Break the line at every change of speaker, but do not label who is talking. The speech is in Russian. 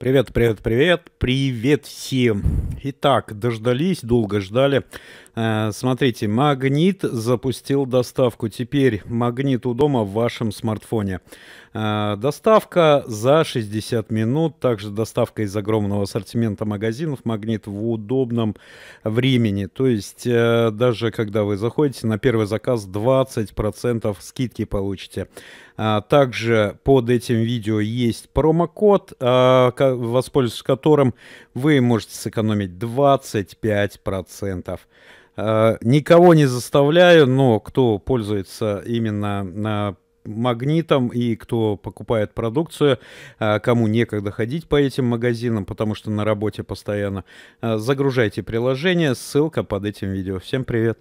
Привет, привет, привет, привет всем. Итак, дождались, долго ждали. Э, смотрите, Магнит запустил доставку. Теперь Магнит у дома в вашем смартфоне. Э, доставка за 60 минут. Также доставка из огромного ассортимента магазинов. Магнит в удобном времени. То есть э, даже когда вы заходите на первый заказ 20% скидки получите. А также под этим видео есть промокод, воспользовавшись которым вы можете сэкономить 25%. Э, никого не заставляю, но кто пользуется именно э, магнитом и кто покупает продукцию, э, кому некогда ходить по этим магазинам, потому что на работе постоянно, загружайте приложение, ссылка под этим видео. Всем привет!